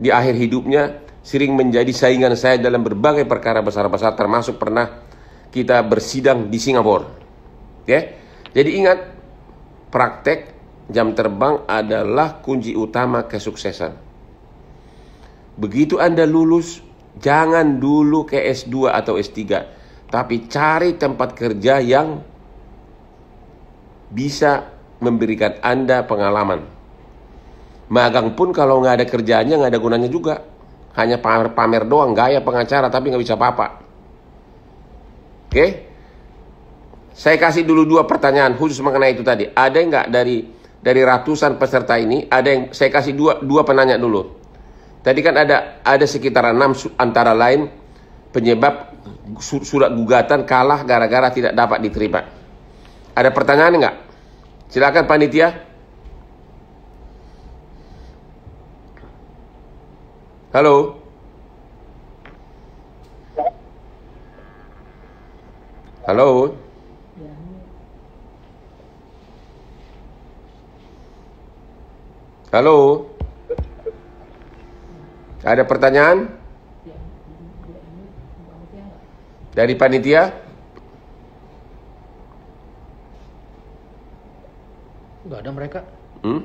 di akhir hidupnya sering menjadi saingan saya dalam berbagai perkara besar-besar termasuk pernah kita bersidang di Singapura. Ya. Jadi ingat praktek jam terbang adalah kunci utama kesuksesan. Begitu Anda lulus, jangan dulu ke S2 atau S3, tapi cari tempat kerja yang bisa memberikan Anda pengalaman magang pun kalau nggak ada kerjanya nggak ada gunanya juga hanya pamer pamer doang gaya pengacara tapi nggak bisa apa-apa oke okay? saya kasih dulu dua pertanyaan khusus mengenai itu tadi ada nggak dari dari ratusan peserta ini ada yang saya kasih dua dua penanya dulu tadi kan ada ada sekitar enam antara lain penyebab surat gugatan kalah gara-gara tidak dapat diterima ada pertanyaan nggak silakan panitia Halo. Halo. Halo. Ada pertanyaan? Dari panitia? Enggak ada mereka. Hmm?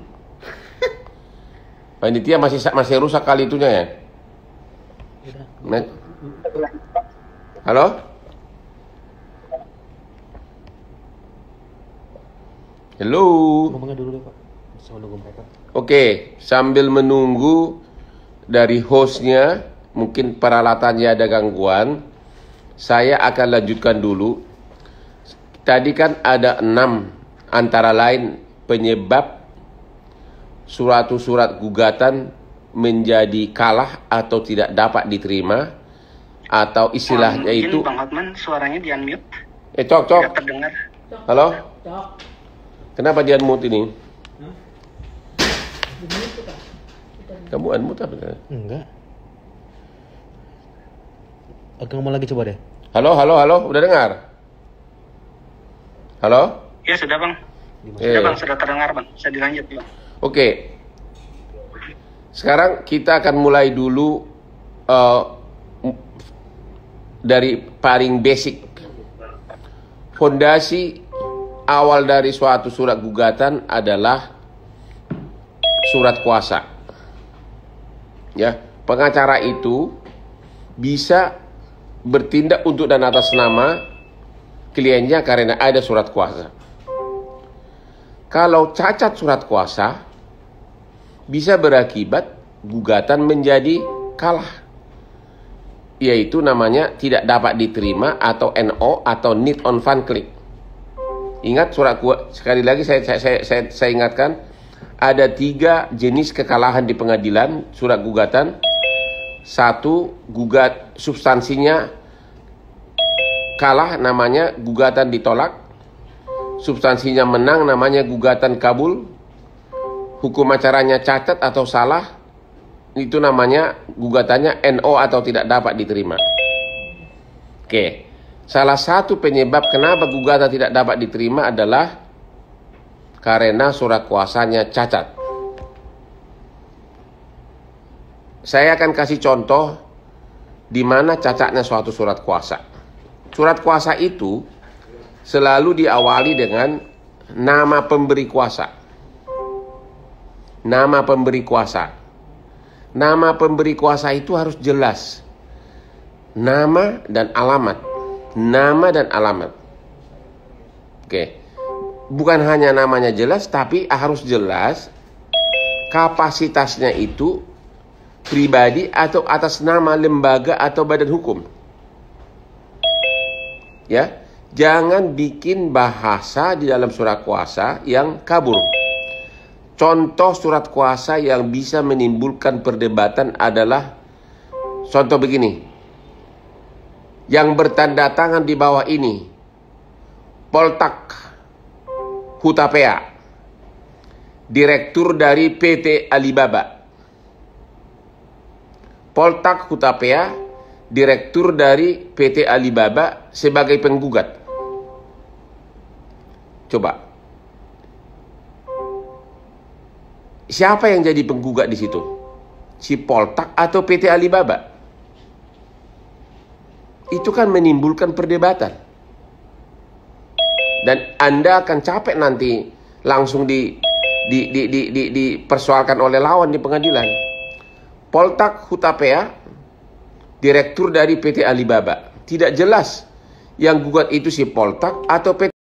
Panitia masih masih rusak kali itunya ya? Net. Halo? Hello. Oke, sambil menunggu dari hostnya, mungkin peralatannya ada gangguan, saya akan lanjutkan dulu. Tadi kan ada enam, antara lain penyebab surat-surat gugatan menjadi kalah atau tidak dapat diterima atau istilahnya um, itu Bang Hotman suaranya di unmute eh cok cok terdengar halo cok. kenapa di unmute ini kamu unmute apa enggak Oke, mau lagi coba deh. Halo, halo, halo, udah dengar? Halo? Ya, sudah, Bang. Sudah, eh. Ya, Bang, sudah terdengar, Bang. Saya dilanjut, Bang. Oke, sekarang kita akan mulai dulu uh, dari paling basic. Fondasi awal dari suatu surat gugatan adalah surat kuasa. Ya, pengacara itu bisa bertindak untuk dan atas nama kliennya karena ada surat kuasa. Kalau cacat surat kuasa, bisa berakibat gugatan menjadi kalah yaitu namanya tidak dapat diterima atau NO atau need on fund click. Ingat surat kuat sekali lagi saya saya, saya, saya, saya ingatkan ada tiga jenis kekalahan di pengadilan surat gugatan. Satu gugat substansinya kalah namanya gugatan ditolak. Substansinya menang namanya gugatan kabul hukum acaranya cacat atau salah, itu namanya gugatannya NO atau tidak dapat diterima. Oke, salah satu penyebab kenapa gugatan tidak dapat diterima adalah karena surat kuasanya cacat. Saya akan kasih contoh di mana cacatnya suatu surat kuasa. Surat kuasa itu selalu diawali dengan nama pemberi kuasa nama pemberi kuasa. Nama pemberi kuasa itu harus jelas. Nama dan alamat. Nama dan alamat. Oke. Bukan hanya namanya jelas tapi harus jelas kapasitasnya itu pribadi atau atas nama lembaga atau badan hukum. Ya, jangan bikin bahasa di dalam surat kuasa yang kabur. Contoh surat kuasa yang bisa menimbulkan perdebatan adalah contoh begini. Yang bertanda tangan di bawah ini. Poltak Hutapea. Direktur dari PT Alibaba. Poltak Hutapea, direktur dari PT Alibaba sebagai penggugat. Coba Siapa yang jadi penggugat di situ? Si Poltak atau PT Alibaba? Itu kan menimbulkan perdebatan. Dan Anda akan capek nanti langsung di di, di, di, di, dipersoalkan oleh lawan di pengadilan. Poltak Hutapea, direktur dari PT Alibaba. Tidak jelas yang gugat itu si Poltak atau PT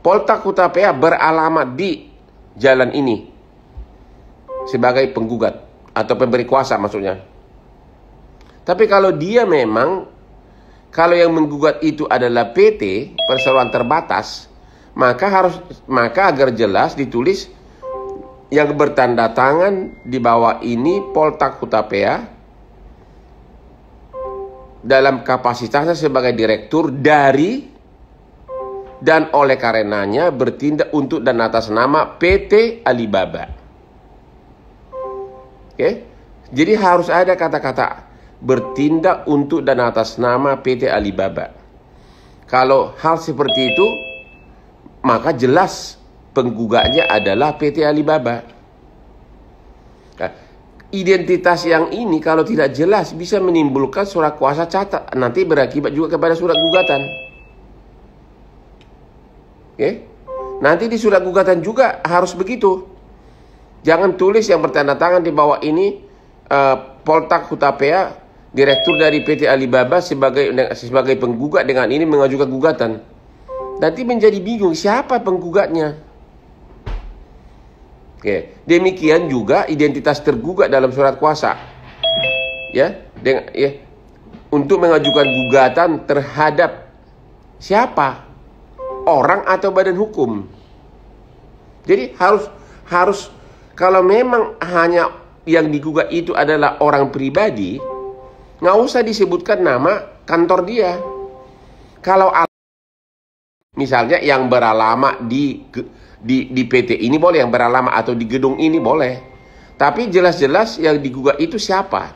Polta Kutapea beralamat di jalan ini sebagai penggugat atau pemberi kuasa maksudnya. Tapi kalau dia memang kalau yang menggugat itu adalah PT perseroan terbatas, maka harus maka agar jelas ditulis yang bertanda tangan di bawah ini Poltak Hutapea dalam kapasitasnya sebagai direktur dari dan oleh karenanya bertindak untuk dan atas nama PT Alibaba. Oke. Okay? Jadi harus ada kata-kata bertindak untuk dan atas nama PT Alibaba. Kalau hal seperti itu maka jelas penggugatnya adalah PT Alibaba. Nah, identitas yang ini kalau tidak jelas bisa menimbulkan surat kuasa catat nanti berakibat juga kepada surat gugatan. Ya. Nanti di surat gugatan juga harus begitu. Jangan tulis yang bertanda tangan di bawah ini uh, Poltak Hutapea, direktur dari PT Alibaba sebagai sebagai penggugat dengan ini mengajukan gugatan. Nanti menjadi bingung siapa penggugatnya. Oke, demikian juga identitas tergugat dalam surat kuasa. Ya, dengan ya untuk mengajukan gugatan terhadap siapa? orang atau badan hukum. Jadi harus harus kalau memang hanya yang digugat itu adalah orang pribadi, nggak usah disebutkan nama kantor dia. Kalau misalnya yang beralama di di di PT ini boleh, yang beralama atau di gedung ini boleh. Tapi jelas-jelas yang digugat itu siapa.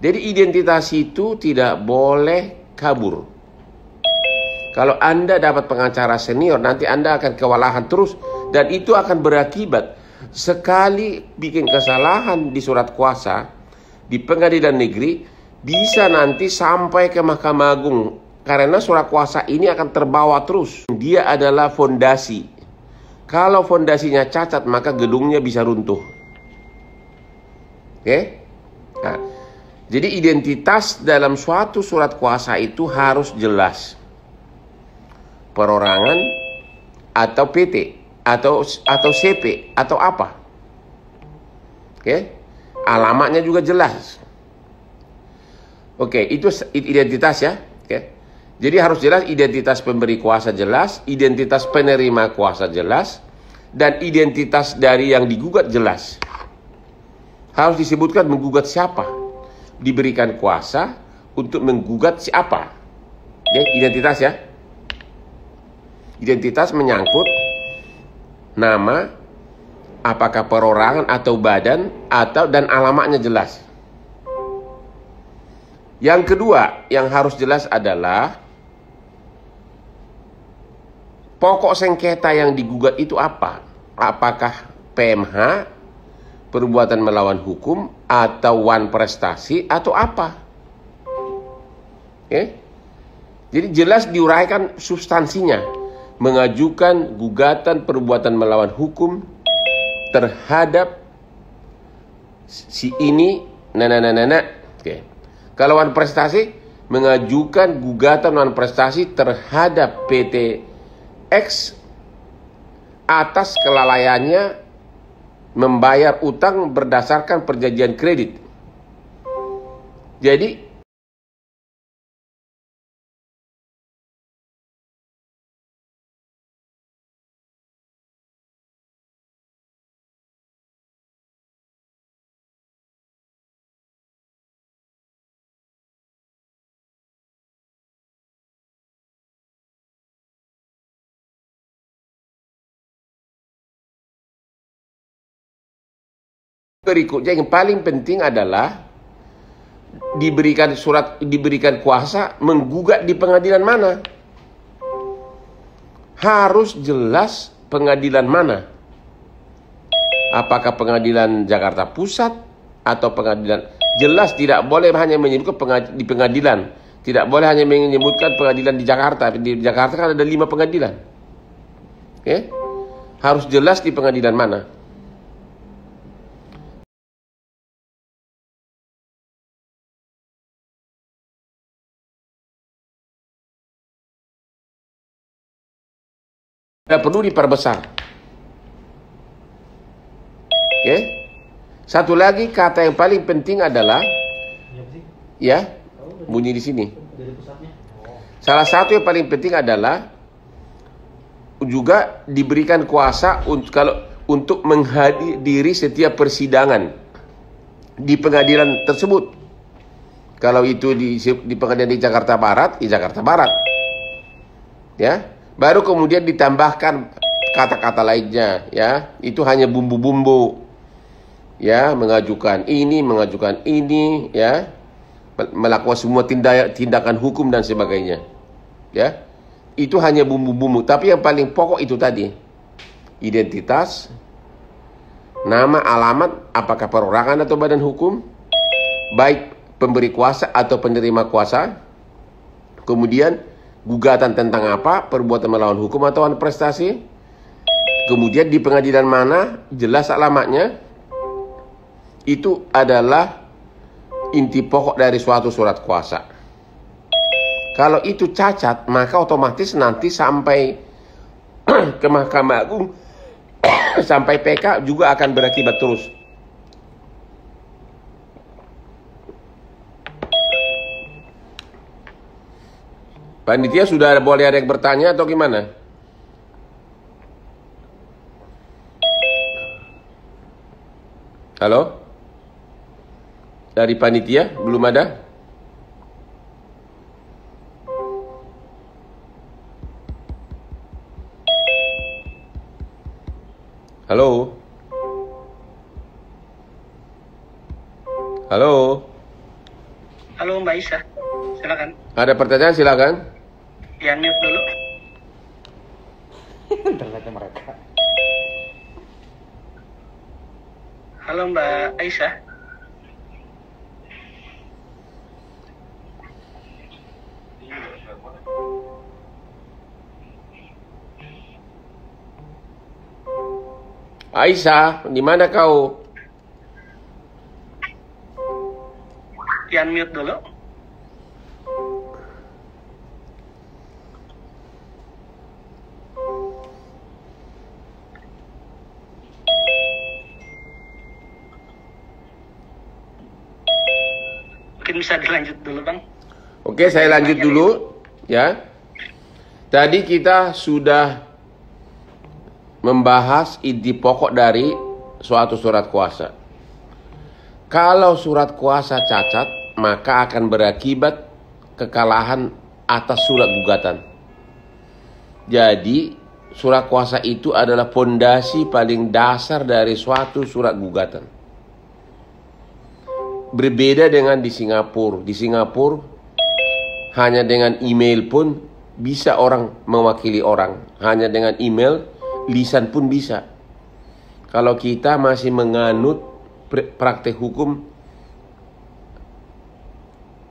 Jadi identitas itu tidak boleh kabur. Kalau Anda dapat pengacara senior, nanti Anda akan kewalahan terus dan itu akan berakibat sekali bikin kesalahan di surat kuasa di pengadilan negeri bisa nanti sampai ke Mahkamah Agung karena surat kuasa ini akan terbawa terus. Dia adalah fondasi. Kalau fondasinya cacat maka gedungnya bisa runtuh. Oke? Okay? Nah, jadi identitas dalam suatu surat kuasa itu harus jelas perorangan atau PT atau atau CP atau apa. Oke. Okay? Alamatnya juga jelas. Oke, okay, itu identitas ya. Oke. Okay. Jadi harus jelas identitas pemberi kuasa jelas, identitas penerima kuasa jelas dan identitas dari yang digugat jelas. Harus disebutkan menggugat siapa. Diberikan kuasa untuk menggugat siapa. Oke, okay, identitas ya. Identitas menyangkut nama, apakah perorangan atau badan atau dan alamatnya jelas. Yang kedua yang harus jelas adalah pokok sengketa yang digugat itu apa? Apakah PMH perbuatan melawan hukum atau one prestasi atau apa? Oke. Eh? Okay? Jadi jelas diuraikan substansinya mengajukan gugatan perbuatan melawan hukum terhadap si ini nana nana nana. Oke. Kalau wan prestasi mengajukan gugatan wan prestasi terhadap PT X atas kelalaiannya membayar utang berdasarkan perjanjian kredit. Jadi berikutnya yang paling penting adalah diberikan surat diberikan kuasa menggugat di pengadilan mana harus jelas pengadilan mana apakah pengadilan Jakarta Pusat atau pengadilan jelas tidak boleh hanya menyebutkan pengad, di pengadilan tidak boleh hanya menyebutkan pengadilan di Jakarta di Jakarta kan ada lima pengadilan oke okay? harus jelas di pengadilan mana Tidak perlu diperbesar. Oke. Okay? Satu lagi kata yang paling penting adalah iya, ya, bunyi di sini. Salah satu yang paling penting adalah juga diberikan kuasa untuk kalau untuk menghadiri setiap persidangan di pengadilan tersebut. Kalau itu di, di pengadilan di Jakarta Barat, di Jakarta Barat. Ya, Baru kemudian ditambahkan kata-kata lainnya, ya. Itu hanya bumbu-bumbu. Ya, mengajukan ini, mengajukan ini, ya. Melakukan semua tindak, tindakan hukum dan sebagainya. Ya. Itu hanya bumbu-bumbu, tapi yang paling pokok itu tadi. Identitas, nama, alamat, apakah perorangan atau badan hukum, baik pemberi kuasa atau penerima kuasa. Kemudian gugatan tentang apa, perbuatan melawan hukum atau prestasi, kemudian di pengadilan mana, jelas alamatnya, itu adalah inti pokok dari suatu surat kuasa. Kalau itu cacat, maka otomatis nanti sampai ke Mahkamah Agung, sampai PK juga akan berakibat terus. Panitia sudah boleh ada yang bertanya atau gimana? Halo? Dari panitia belum ada? Halo? Halo? Halo Mbak Isa, silakan. Ada pertanyaan silakan yang mute dulu internetnya mereka halo mbak Aisyah Aisyah, di mana kau? Yang mute dulu. bisa dilanjut dulu bang. Oke, saya lanjut dulu ya. Tadi kita sudah membahas inti pokok dari suatu surat kuasa. Kalau surat kuasa cacat, maka akan berakibat kekalahan atas surat gugatan. Jadi, surat kuasa itu adalah pondasi paling dasar dari suatu surat gugatan berbeda dengan di Singapura. Di Singapura hanya dengan email pun bisa orang mewakili orang. Hanya dengan email lisan pun bisa. Kalau kita masih menganut praktek hukum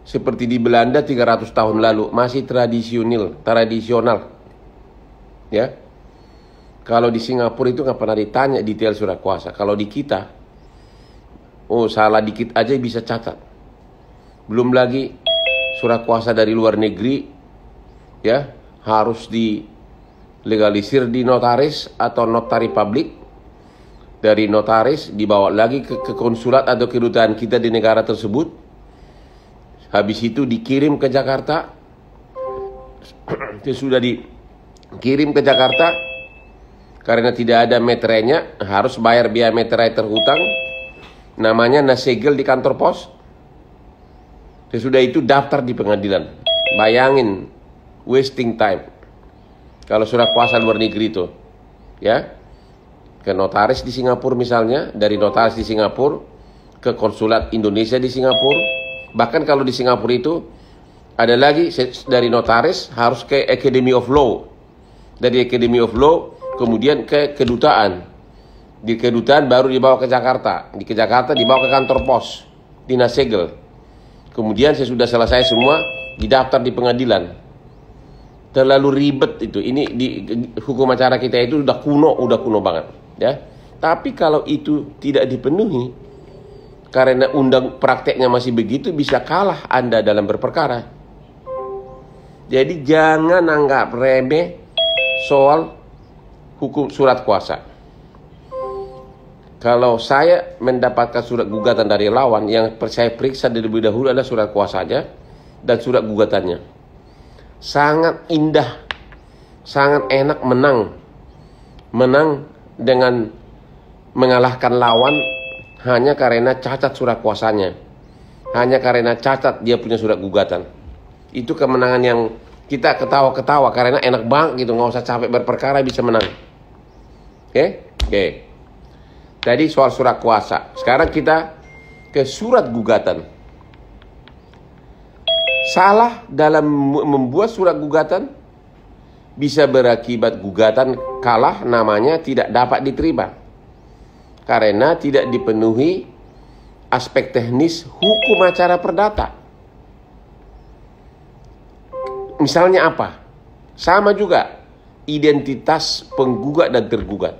seperti di Belanda 300 tahun lalu masih tradisional, tradisional. Ya. Kalau di Singapura itu nggak pernah ditanya detail surat kuasa. Kalau di kita Oh salah dikit aja bisa catat. Belum lagi surat kuasa dari luar negeri ya harus dilegalisir di notaris atau notari publik dari notaris dibawa lagi ke, ke konsulat atau kedutaan kita di negara tersebut. Habis itu dikirim ke Jakarta. Itu sudah dikirim ke Jakarta karena tidak ada meterainya harus bayar biaya meterai terhutang namanya nasegel di kantor pos. Sesudah itu daftar di pengadilan. Bayangin wasting time. Kalau sudah kuasa luar negeri itu, ya ke notaris di Singapura misalnya, dari notaris di Singapura ke konsulat Indonesia di Singapura. Bahkan kalau di Singapura itu ada lagi dari notaris harus ke Academy of Law. Dari Academy of Law kemudian ke kedutaan di kedutaan baru dibawa ke Jakarta di ke Jakarta dibawa ke kantor pos Tina Segel kemudian saya sudah selesai semua didaftar di pengadilan terlalu ribet itu ini di hukum acara kita itu sudah kuno udah kuno banget ya tapi kalau itu tidak dipenuhi karena undang prakteknya masih begitu bisa kalah Anda dalam berperkara jadi jangan anggap remeh soal hukum surat kuasa kalau saya mendapatkan surat gugatan dari lawan yang percaya periksa lebih dahulu adalah surat kuasanya dan surat gugatannya sangat indah sangat enak menang menang dengan mengalahkan lawan hanya karena cacat surat kuasanya hanya karena cacat dia punya surat gugatan itu kemenangan yang kita ketawa-ketawa karena enak banget gitu nggak usah capek berperkara bisa menang oke okay? oke okay. Tadi soal surat kuasa. Sekarang kita ke surat gugatan. Salah dalam membuat surat gugatan bisa berakibat gugatan kalah namanya tidak dapat diterima. Karena tidak dipenuhi aspek teknis hukum acara perdata. Misalnya apa? Sama juga identitas penggugat dan tergugat.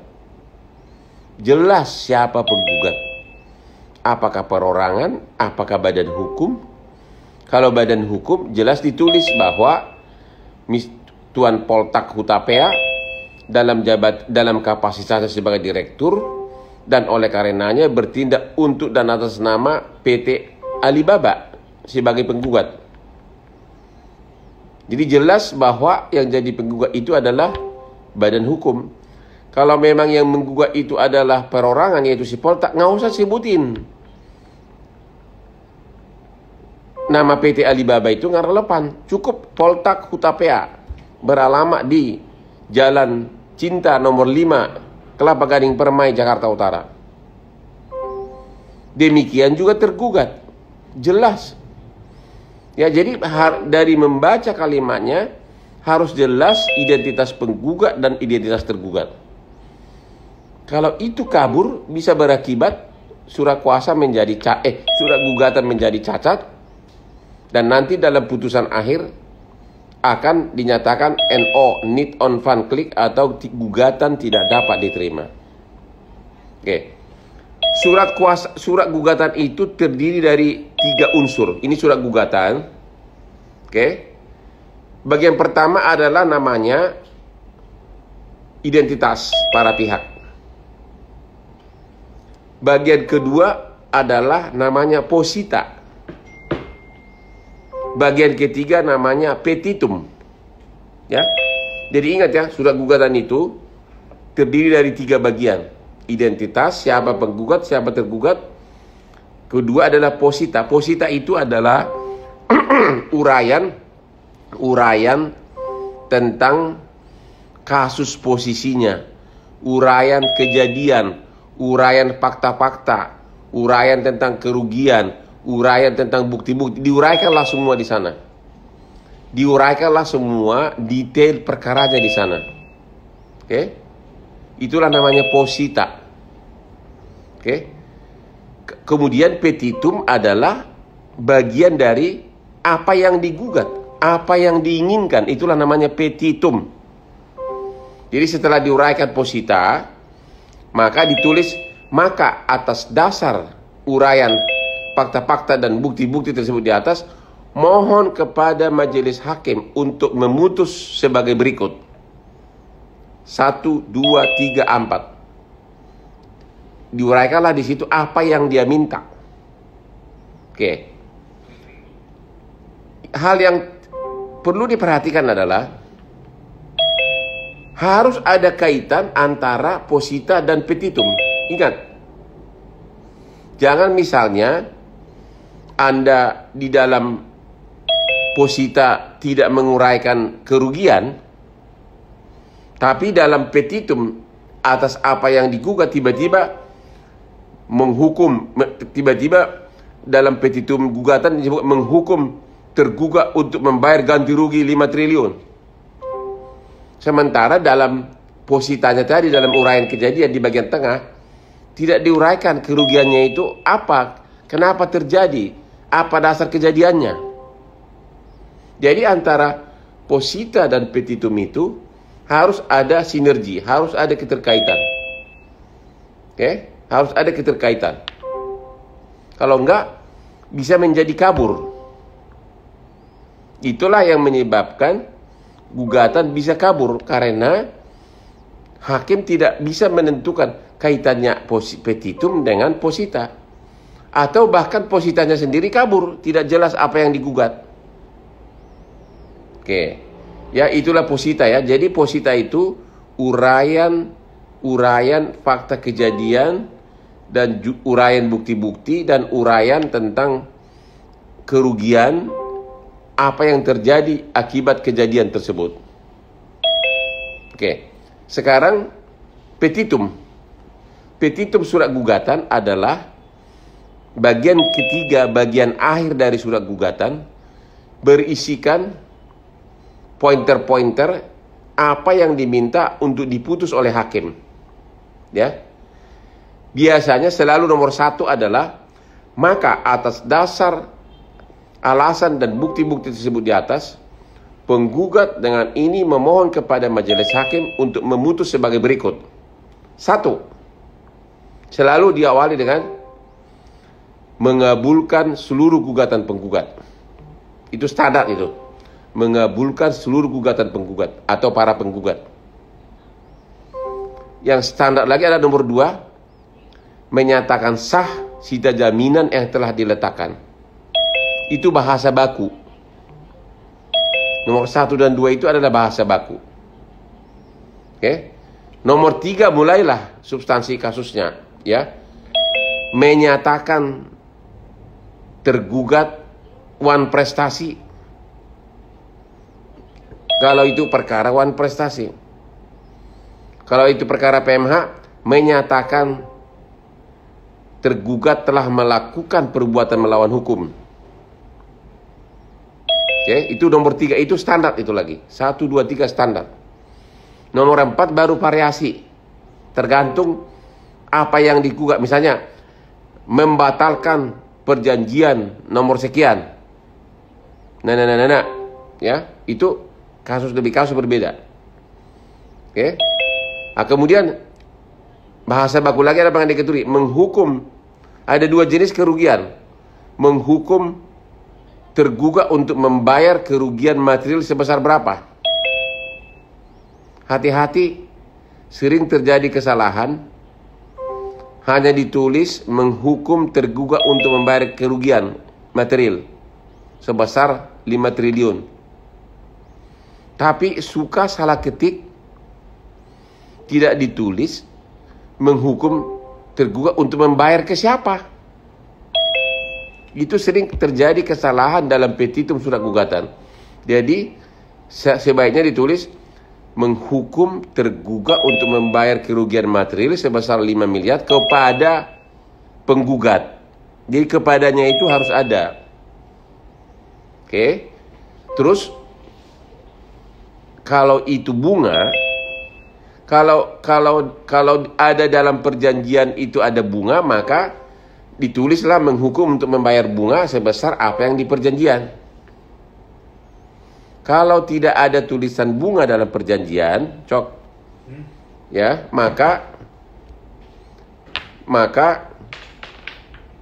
Jelas siapa penggugat. Apakah perorangan, apakah badan hukum? Kalau badan hukum jelas ditulis bahwa Tuan Poltak Hutapea dalam jabat dalam kapasitasnya sebagai direktur dan oleh karenanya bertindak untuk dan atas nama PT Alibaba sebagai penggugat. Jadi jelas bahwa yang jadi penggugat itu adalah badan hukum. Kalau memang yang menggugat itu adalah perorangan yaitu si Poltak, nggak usah sebutin. Nama PT Alibaba itu nggak relevan. Cukup Poltak Hutapea beralamat di Jalan Cinta nomor 5, Kelapa Gading Permai, Jakarta Utara. Demikian juga tergugat. Jelas. Ya, jadi dari membaca kalimatnya harus jelas identitas penggugat dan identitas tergugat. Kalau itu kabur bisa berakibat surat kuasa menjadi ca eh surat gugatan menjadi cacat dan nanti dalam putusan akhir akan dinyatakan NO need on fun click atau gugatan tidak dapat diterima. Oke. Surat kuasa surat gugatan itu terdiri dari tiga unsur. Ini surat gugatan. Oke. Bagian pertama adalah namanya identitas para pihak. Bagian kedua adalah namanya posita. Bagian ketiga namanya petitum. Ya. Jadi ingat ya, surat gugatan itu terdiri dari tiga bagian. Identitas, siapa penggugat, siapa tergugat. Kedua adalah posita. Posita itu adalah urayan, urayan tentang kasus posisinya, urayan kejadian, uraian fakta-fakta, uraian tentang kerugian, uraian tentang bukti-bukti, diuraikanlah semua di sana. Diuraikanlah semua detail perkaranya di sana. Oke? Okay? Itulah namanya posita. Oke? Okay? Kemudian petitum adalah bagian dari apa yang digugat, apa yang diinginkan. Itulah namanya petitum. Jadi setelah diuraikan posita, maka ditulis maka atas dasar uraian fakta-fakta dan bukti-bukti tersebut di atas mohon kepada majelis hakim untuk memutus sebagai berikut. Satu, dua, tiga, empat. Diuraikanlah di situ apa yang dia minta. Oke. Hal yang perlu diperhatikan adalah harus ada kaitan antara posita dan petitum. Ingat, jangan misalnya Anda di dalam posita tidak menguraikan kerugian, tapi dalam petitum atas apa yang digugat tiba-tiba menghukum, tiba-tiba dalam petitum gugatan disebut menghukum tergugat untuk membayar ganti rugi 5 triliun. Sementara dalam positanya tadi dalam uraian kejadian di bagian tengah tidak diuraikan kerugiannya itu apa, kenapa terjadi, apa dasar kejadiannya. Jadi antara posita dan petitum itu harus ada sinergi, harus ada keterkaitan. Oke, okay? harus ada keterkaitan. Kalau enggak bisa menjadi kabur. Itulah yang menyebabkan gugatan bisa kabur karena hakim tidak bisa menentukan kaitannya petitum dengan posita atau bahkan positanya sendiri kabur tidak jelas apa yang digugat oke ya itulah posita ya jadi posita itu urayan urayan fakta kejadian dan urayan bukti-bukti dan urayan tentang kerugian apa yang terjadi akibat kejadian tersebut. Oke, sekarang petitum. Petitum surat gugatan adalah bagian ketiga, bagian akhir dari surat gugatan berisikan pointer-pointer apa yang diminta untuk diputus oleh hakim. Ya, biasanya selalu nomor satu adalah maka atas dasar alasan dan bukti-bukti tersebut di atas, penggugat dengan ini memohon kepada majelis hakim untuk memutus sebagai berikut. Satu, selalu diawali dengan mengabulkan seluruh gugatan penggugat. Itu standar itu. Mengabulkan seluruh gugatan penggugat atau para penggugat. Yang standar lagi ada nomor dua, menyatakan sah sida jaminan yang telah diletakkan itu bahasa baku. Nomor satu dan dua itu adalah bahasa baku. Oke. Okay? Nomor tiga mulailah substansi kasusnya, ya. Menyatakan tergugat wan prestasi. Kalau itu perkara wan prestasi. Kalau itu perkara PMH menyatakan tergugat telah melakukan perbuatan melawan hukum. Ya, itu nomor tiga itu standar itu lagi. Satu, dua, tiga standar. Nomor empat baru variasi. Tergantung apa yang digugat. Misalnya, membatalkan perjanjian nomor sekian. Nah, nah, nah, nah, nah. Ya, itu kasus lebih kasus berbeda. Oke. Nah, kemudian bahasa baku lagi ada pengen diketuri menghukum ada dua jenis kerugian menghukum tergugat untuk membayar kerugian material sebesar berapa? Hati-hati, sering terjadi kesalahan. Hanya ditulis menghukum tergugat untuk membayar kerugian material sebesar 5 triliun. Tapi suka salah ketik tidak ditulis menghukum tergugat untuk membayar ke siapa? itu sering terjadi kesalahan dalam petitum surat gugatan. Jadi sebaiknya ditulis menghukum tergugat untuk membayar kerugian material sebesar 5 miliar kepada penggugat. Jadi kepadanya itu harus ada. Oke. Terus kalau itu bunga kalau kalau kalau ada dalam perjanjian itu ada bunga maka ditulislah menghukum untuk membayar bunga sebesar apa yang di perjanjian. Kalau tidak ada tulisan bunga dalam perjanjian, cok, ya maka maka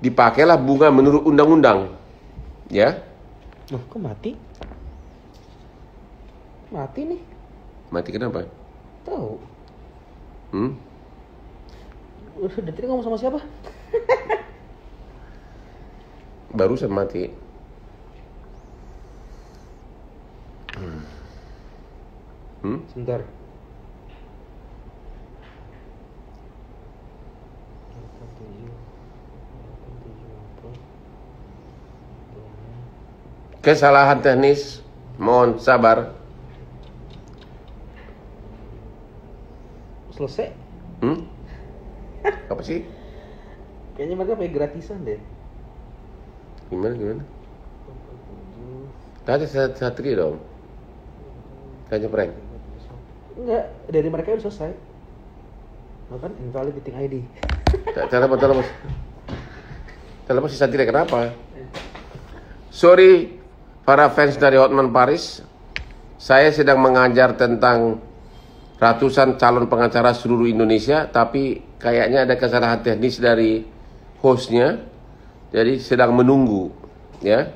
dipakailah bunga menurut undang-undang, ya. Loh, kok mati? Mati nih. Mati kenapa? Tahu. Hmm? Udah tadi ngomong sama siapa? saya mati hmm? sebentar kesalahan teknis mohon sabar selesai hmm? apa sih kayaknya mereka pakai gratisan deh Gimana gimana? Tadi satri dong. Tanya prank. Enggak, dari mereka udah selesai. Bahkan invalid meeting ID. Cara apa cara mas? Cara mas satri kenapa? Sorry para fans dari Hotman Paris. Saya sedang mengajar tentang ratusan calon pengacara seluruh Indonesia, tapi kayaknya ada kesalahan teknis dari hostnya jadi sedang menunggu, ya.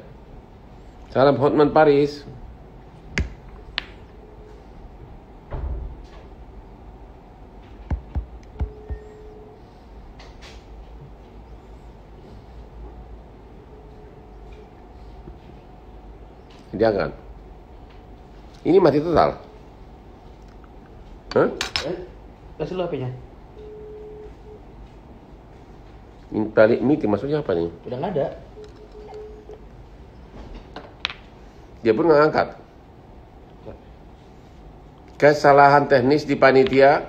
Salam Hotman Paris. Jangan. Ini mati total. Hah? Eh, kasih lu hp Intalik miti maksudnya apa nih? Udah nggak ada. Dia pun nggak angkat. Kesalahan teknis di panitia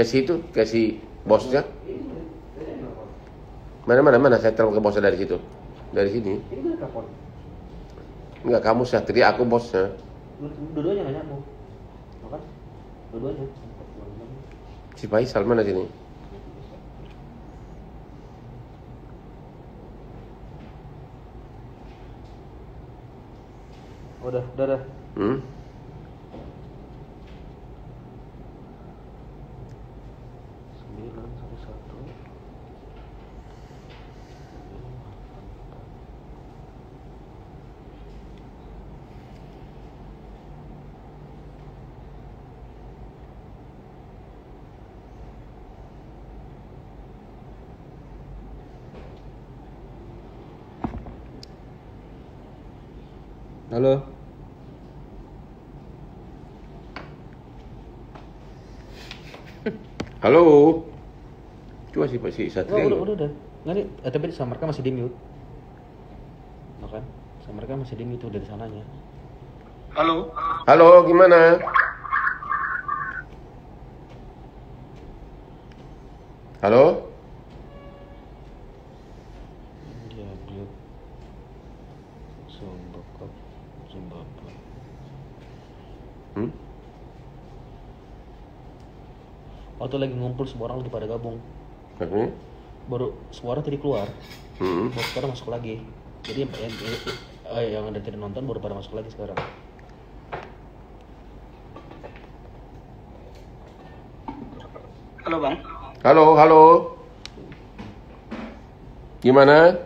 ke situ ke si bosnya mana mana mana saya telepon ke bosnya dari situ dari sini enggak kamu satria aku bosnya dua-duanya nggak nyambung kan dua-duanya si Faisal mana sini udah udah udah hmm? Halo. Coba sih Pak si Satria. Udah, udah, udah. Nanti eh, tapi mereka masih di mute. Nah, kan? Sama mereka masih di mute dari sananya. Halo. Halo, gimana? Halo? kumpul semua orang lagi pada gabung hmm. baru semua orang tadi keluar hmm. baru sekarang masuk lagi jadi yang, yang, eh, yang ada tadi nonton baru pada masuk lagi sekarang halo bang halo halo gimana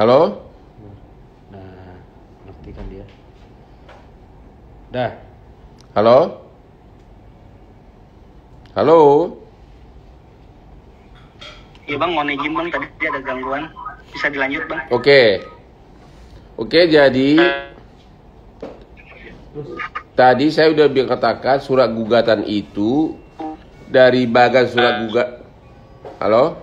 halo nah ngerti kan dia dah halo Halo. Iya bang, mau izin bang tadi ada gangguan. Bisa dilanjut bang? Oke. Oke, jadi tadi saya sudah katakan surat gugatan itu dari bagan surat gugat. Halo?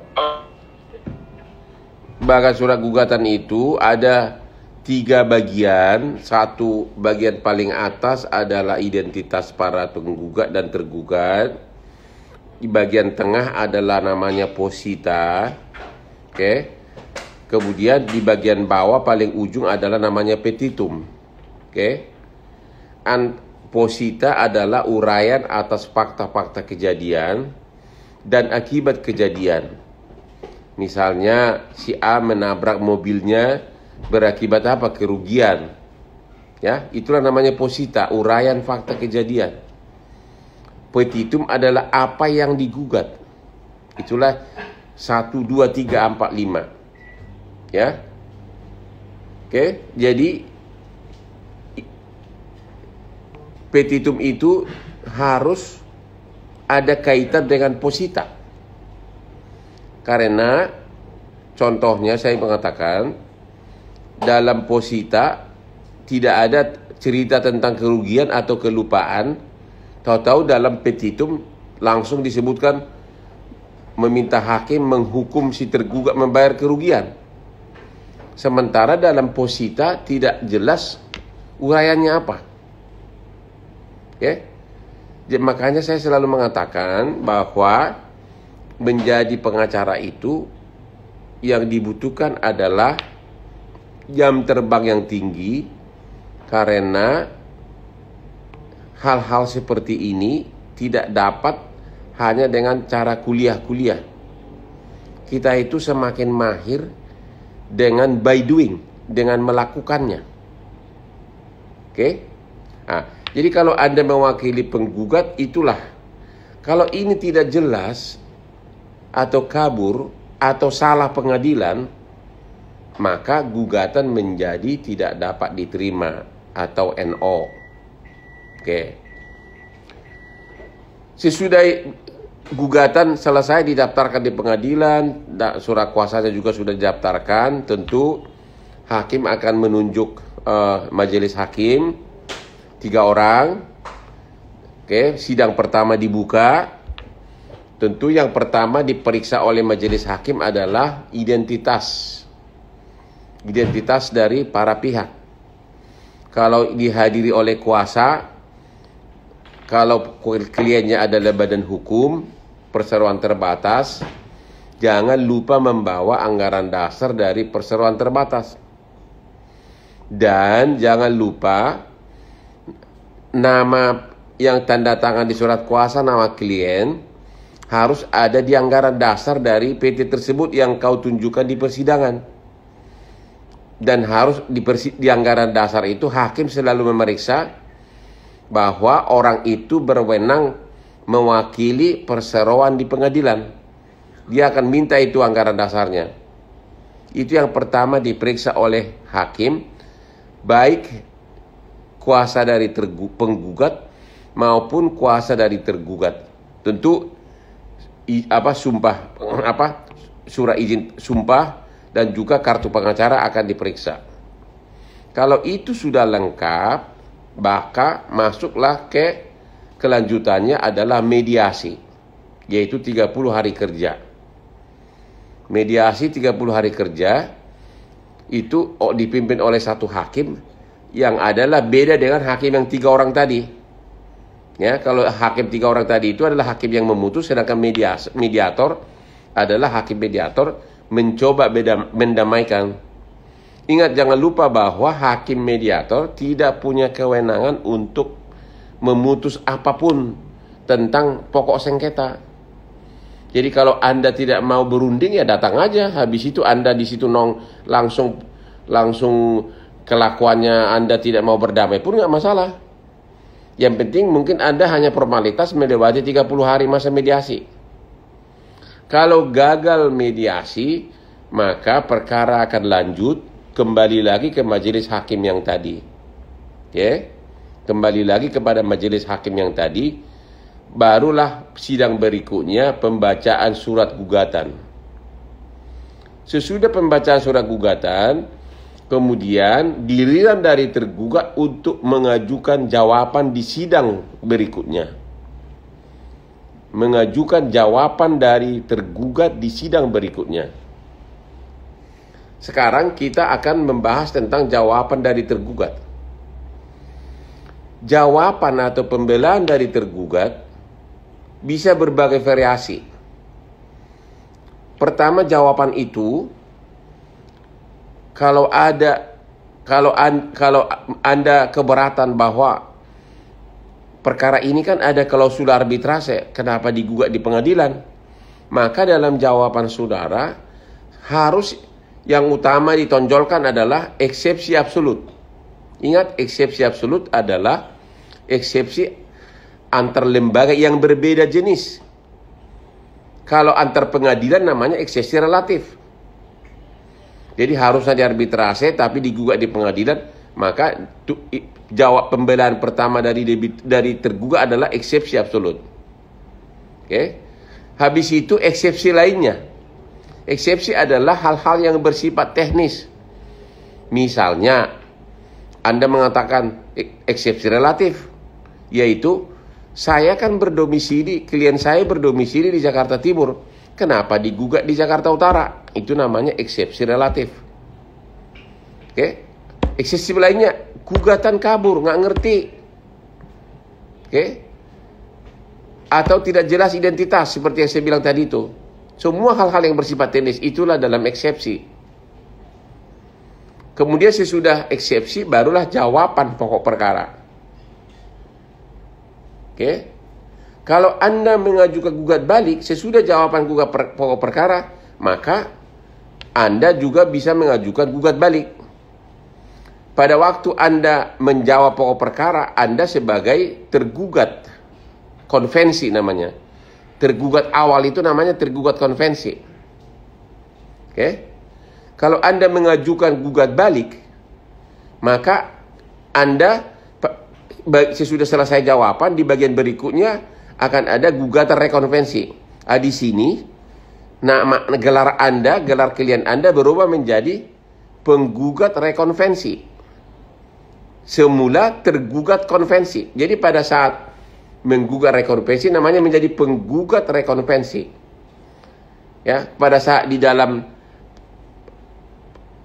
Bagan surat gugatan itu ada tiga bagian. Satu bagian paling atas adalah identitas para penggugat dan tergugat di bagian tengah adalah namanya posita oke okay. kemudian di bagian bawah paling ujung adalah namanya petitum oke okay. And posita adalah uraian atas fakta-fakta kejadian dan akibat kejadian misalnya si A menabrak mobilnya berakibat apa kerugian ya itulah namanya posita uraian fakta kejadian Petitum adalah apa yang digugat. Itulah 1, 2, 3, 4, 5. Ya. Oke, jadi petitum itu harus ada kaitan dengan posita. Karena contohnya saya mengatakan dalam posita tidak ada cerita tentang kerugian atau kelupaan Tahu-tahu dalam petitum langsung disebutkan meminta hakim menghukum si tergugat membayar kerugian. Sementara dalam posita tidak jelas uraiannya apa. Ya. Jadi, makanya saya selalu mengatakan bahwa menjadi pengacara itu yang dibutuhkan adalah jam terbang yang tinggi karena hal-hal seperti ini tidak dapat hanya dengan cara kuliah-kuliah. Kita itu semakin mahir dengan by doing, dengan melakukannya. Oke? Nah, jadi kalau Anda mewakili penggugat itulah kalau ini tidak jelas atau kabur atau salah pengadilan maka gugatan menjadi tidak dapat diterima atau NO. Oke. Sesudah gugatan selesai didaftarkan di pengadilan, surat kuasanya juga sudah didaftarkan, tentu hakim akan menunjuk uh, majelis hakim tiga orang. Oke, sidang pertama dibuka. Tentu yang pertama diperiksa oleh majelis hakim adalah identitas identitas dari para pihak. Kalau dihadiri oleh kuasa, kalau kliennya adalah badan hukum, perseroan terbatas, jangan lupa membawa anggaran dasar dari perseroan terbatas. Dan jangan lupa nama yang tanda tangan di surat kuasa nama klien harus ada di anggaran dasar dari PT tersebut yang kau tunjukkan di persidangan. Dan harus di, di anggaran dasar itu hakim selalu memeriksa bahwa orang itu berwenang mewakili perseroan di pengadilan. Dia akan minta itu anggaran dasarnya. Itu yang pertama diperiksa oleh hakim, baik kuasa dari penggugat maupun kuasa dari tergugat. Tentu i, apa sumpah apa surat izin sumpah dan juga kartu pengacara akan diperiksa. Kalau itu sudah lengkap, maka masuklah ke kelanjutannya adalah mediasi yaitu 30 hari kerja mediasi 30 hari kerja itu dipimpin oleh satu hakim yang adalah beda dengan hakim yang tiga orang tadi ya kalau hakim tiga orang tadi itu adalah hakim yang memutus sedangkan mediator adalah hakim mediator mencoba beda, mendamaikan Ingat jangan lupa bahwa hakim mediator tidak punya kewenangan untuk memutus apapun tentang pokok sengketa. Jadi kalau Anda tidak mau berunding ya datang aja. Habis itu Anda di situ nong langsung langsung kelakuannya Anda tidak mau berdamai pun nggak masalah. Yang penting mungkin Anda hanya formalitas melewati 30 hari masa mediasi. Kalau gagal mediasi, maka perkara akan lanjut kembali lagi ke majelis hakim yang tadi. Oke. Ya. Kembali lagi kepada majelis hakim yang tadi, barulah sidang berikutnya pembacaan surat gugatan. Sesudah pembacaan surat gugatan, kemudian giliran dari tergugat untuk mengajukan jawaban di sidang berikutnya. Mengajukan jawaban dari tergugat di sidang berikutnya. Sekarang kita akan membahas tentang jawaban dari tergugat. Jawaban atau pembelaan dari tergugat bisa berbagai variasi. Pertama jawaban itu kalau ada kalau an, kalau Anda keberatan bahwa perkara ini kan ada kalau sudah arbitrase, kenapa digugat di pengadilan? Maka dalam jawaban saudara harus yang utama ditonjolkan adalah eksepsi absolut. Ingat, eksepsi absolut adalah eksepsi antar lembaga yang berbeda jenis. Kalau antar pengadilan namanya eksepsi relatif. Jadi harus ada arbitrase tapi digugat di pengadilan, maka tu, jawab pembelaan pertama dari debit, dari tergugat adalah eksepsi absolut. Oke. Okay? Habis itu eksepsi lainnya Eksepsi adalah hal-hal yang bersifat teknis. Misalnya, Anda mengatakan e, eksepsi relatif, yaitu saya kan berdomisili, klien saya berdomisili di Jakarta Timur. Kenapa digugat di Jakarta Utara? Itu namanya eksepsi relatif. Oke, eksepsi lainnya gugatan kabur, nggak ngerti. Oke, atau tidak jelas identitas seperti yang saya bilang tadi itu semua hal-hal yang bersifat teknis itulah dalam eksepsi. Kemudian sesudah eksepsi barulah jawaban pokok perkara. Oke. Kalau Anda mengajukan gugat balik sesudah jawaban gugat per, pokok perkara, maka Anda juga bisa mengajukan gugat balik. Pada waktu Anda menjawab pokok perkara, Anda sebagai tergugat. Konvensi namanya tergugat awal itu namanya tergugat konvensi. Oke. Kalau Anda mengajukan gugat balik, maka Anda sesudah selesai jawaban di bagian berikutnya akan ada gugatan rekonvensi. Ah, di sini nama gelar Anda, gelar klien Anda berubah menjadi penggugat rekonvensi. Semula tergugat konvensi. Jadi pada saat menggugat rekonvensi namanya menjadi penggugat rekonvensi. Ya, pada saat di dalam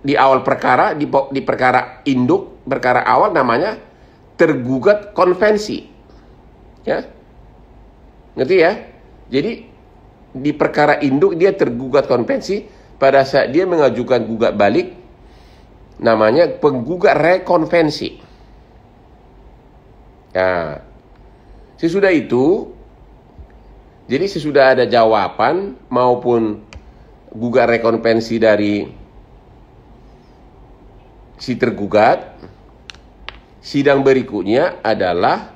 di awal perkara di, di perkara induk, perkara awal namanya tergugat konvensi. Ya. Ngerti ya? Jadi di perkara induk dia tergugat konvensi, pada saat dia mengajukan gugat balik namanya penggugat rekonvensi. Ya, Sesudah itu, jadi sesudah ada jawaban maupun gugat rekompensi dari si tergugat, sidang berikutnya adalah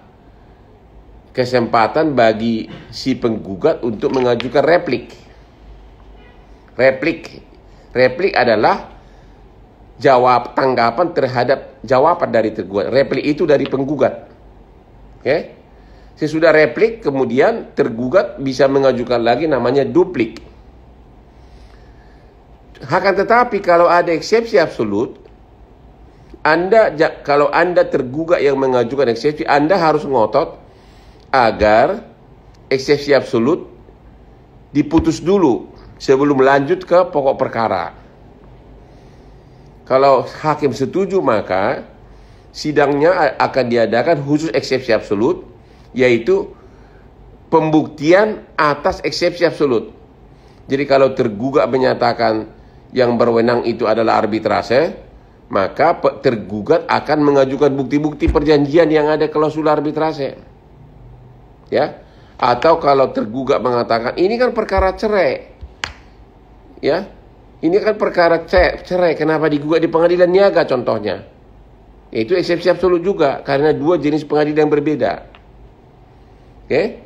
kesempatan bagi si penggugat untuk mengajukan replik. Replik, replik adalah jawab tanggapan terhadap jawaban dari tergugat. Replik itu dari penggugat. Oke? Okay? Sesudah replik kemudian tergugat bisa mengajukan lagi namanya duplik. Akan tetapi kalau ada eksepsi absolut, Anda kalau Anda tergugat yang mengajukan eksepsi, Anda harus ngotot agar eksepsi absolut diputus dulu sebelum lanjut ke pokok perkara. Kalau hakim setuju maka sidangnya akan diadakan khusus eksepsi absolut yaitu pembuktian atas eksepsi absolut. Jadi kalau tergugat menyatakan yang berwenang itu adalah arbitrase, maka tergugat akan mengajukan bukti-bukti perjanjian yang ada klausul arbitrase. Ya. Atau kalau tergugat mengatakan ini kan perkara cerai. Ya. Ini kan perkara cerai, kenapa digugat di pengadilan niaga contohnya? Itu eksepsi absolut juga karena dua jenis pengadilan yang berbeda. Okay?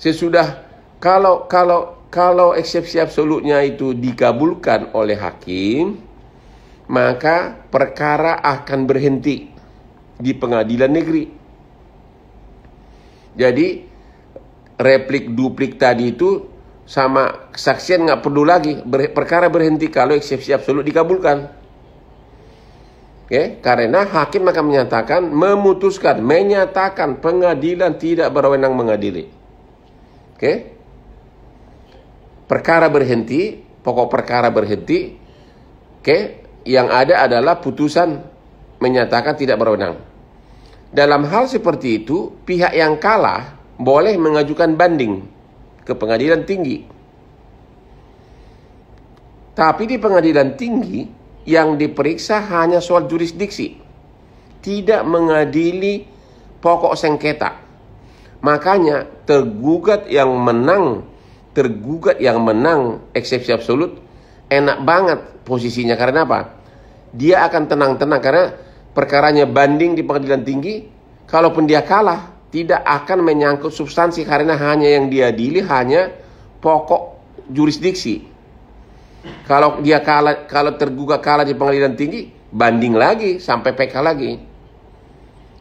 Sesudah kalau kalau kalau eksepsi absolutnya itu dikabulkan oleh hakim, maka perkara akan berhenti di pengadilan negeri. Jadi replik duplik tadi itu sama kesaksian nggak perlu lagi perkara berhenti kalau eksepsi absolut dikabulkan. Okay? Karena hakim akan menyatakan, memutuskan, menyatakan pengadilan tidak berwenang mengadili. Oke? Okay? Perkara berhenti, pokok perkara berhenti. Oke? Okay? Yang ada adalah putusan menyatakan tidak berwenang. Dalam hal seperti itu, pihak yang kalah boleh mengajukan banding ke pengadilan tinggi. Tapi di pengadilan tinggi, yang diperiksa hanya soal jurisdiksi, tidak mengadili pokok sengketa. Makanya tergugat yang menang, tergugat yang menang eksepsi absolut enak banget posisinya karena apa? Dia akan tenang-tenang karena perkaranya banding di pengadilan tinggi, kalaupun dia kalah tidak akan menyangkut substansi karena hanya yang diadili hanya pokok jurisdiksi. Kalau dia kalah, kalau tergugat kalah di pengadilan tinggi, banding lagi sampai PK lagi.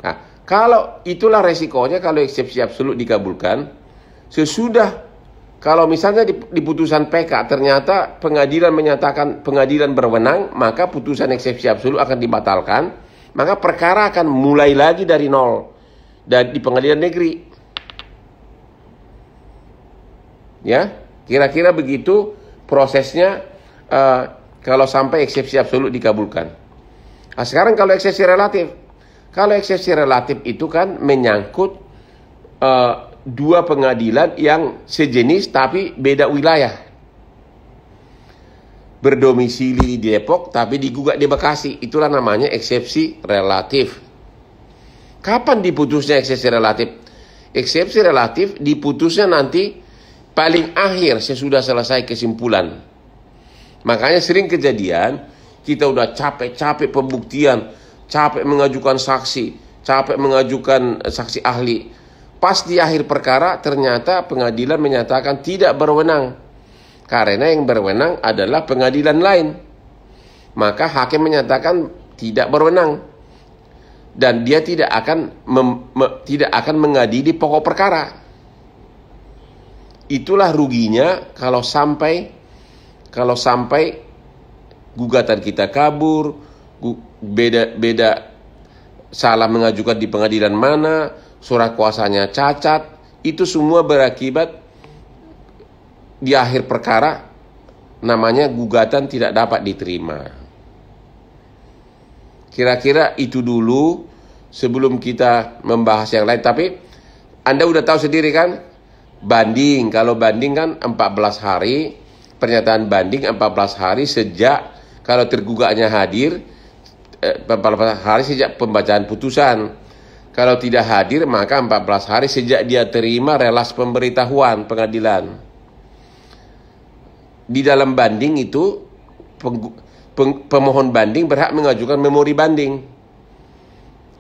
Nah, kalau itulah resikonya kalau eksepsi absolut dikabulkan, sesudah kalau misalnya di, di putusan PK ternyata pengadilan menyatakan pengadilan berwenang, maka putusan eksepsi absolut akan dibatalkan, maka perkara akan mulai lagi dari nol dan di pengadilan negeri. Ya, kira-kira begitu prosesnya uh, kalau sampai eksepsi absolut dikabulkan. Nah, sekarang kalau eksepsi relatif, kalau eksepsi relatif itu kan menyangkut uh, dua pengadilan yang sejenis tapi beda wilayah. Berdomisili di Depok tapi digugat di Bekasi, itulah namanya eksepsi relatif. Kapan diputusnya eksepsi relatif? Eksepsi relatif diputusnya nanti paling akhir sesudah selesai kesimpulan. Makanya sering kejadian kita udah capek-capek pembuktian, capek mengajukan saksi, capek mengajukan eh, saksi ahli. Pas di akhir perkara ternyata pengadilan menyatakan tidak berwenang. Karena yang berwenang adalah pengadilan lain. Maka hakim menyatakan tidak berwenang. Dan dia tidak akan mem, me, tidak akan mengadili pokok perkara itulah ruginya kalau sampai kalau sampai gugatan kita kabur, beda beda salah mengajukan di pengadilan mana, surat kuasanya cacat, itu semua berakibat di akhir perkara namanya gugatan tidak dapat diterima. Kira-kira itu dulu sebelum kita membahas yang lain. Tapi Anda udah tahu sendiri kan banding. Kalau banding kan 14 hari, pernyataan banding 14 hari sejak kalau tergugatnya hadir 14 eh, hari sejak pembacaan putusan. Kalau tidak hadir maka 14 hari sejak dia terima relas pemberitahuan pengadilan. Di dalam banding itu pemohon banding berhak mengajukan memori banding.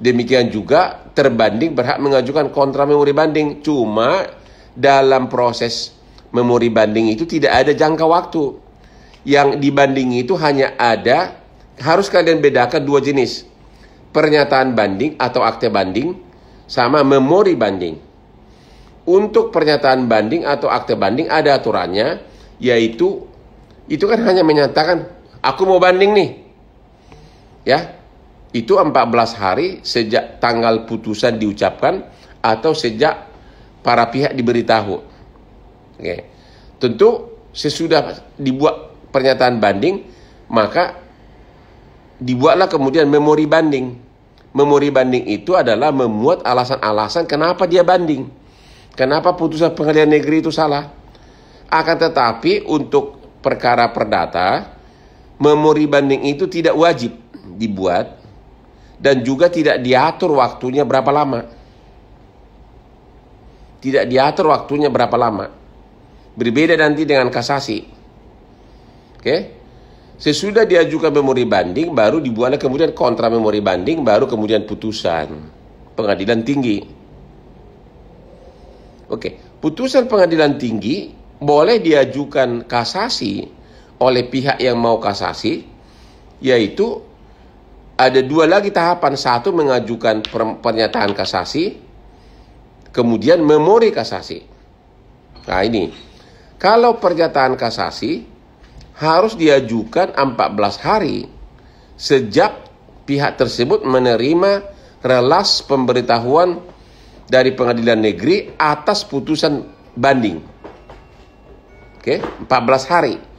Demikian juga terbanding berhak mengajukan kontra memori banding. Cuma dalam proses memori banding itu tidak ada jangka waktu. Yang dibanding itu hanya ada, harus kalian bedakan dua jenis. Pernyataan banding atau akte banding sama memori banding. Untuk pernyataan banding atau akte banding ada aturannya, yaitu itu kan hanya menyatakan aku mau banding nih. Ya, itu 14 hari sejak tanggal putusan diucapkan atau sejak para pihak diberitahu. Oke. Tentu sesudah dibuat pernyataan banding, maka dibuatlah kemudian memori banding. Memori banding itu adalah memuat alasan-alasan kenapa dia banding. Kenapa putusan pengadilan negeri itu salah. Akan tetapi untuk perkara perdata, memori banding itu tidak wajib dibuat dan juga tidak diatur waktunya berapa lama tidak diatur waktunya berapa lama. Berbeda nanti dengan kasasi. Oke? Sesudah diajukan memori banding, baru dibuatlah kemudian kontra memori banding, baru kemudian putusan pengadilan tinggi. Oke, putusan pengadilan tinggi boleh diajukan kasasi oleh pihak yang mau kasasi, yaitu ada dua lagi tahapan. Satu mengajukan pernyataan kasasi, kemudian memori kasasi. Nah ini, kalau pernyataan kasasi harus diajukan 14 hari sejak pihak tersebut menerima relas pemberitahuan dari pengadilan negeri atas putusan banding. Oke, 14 hari.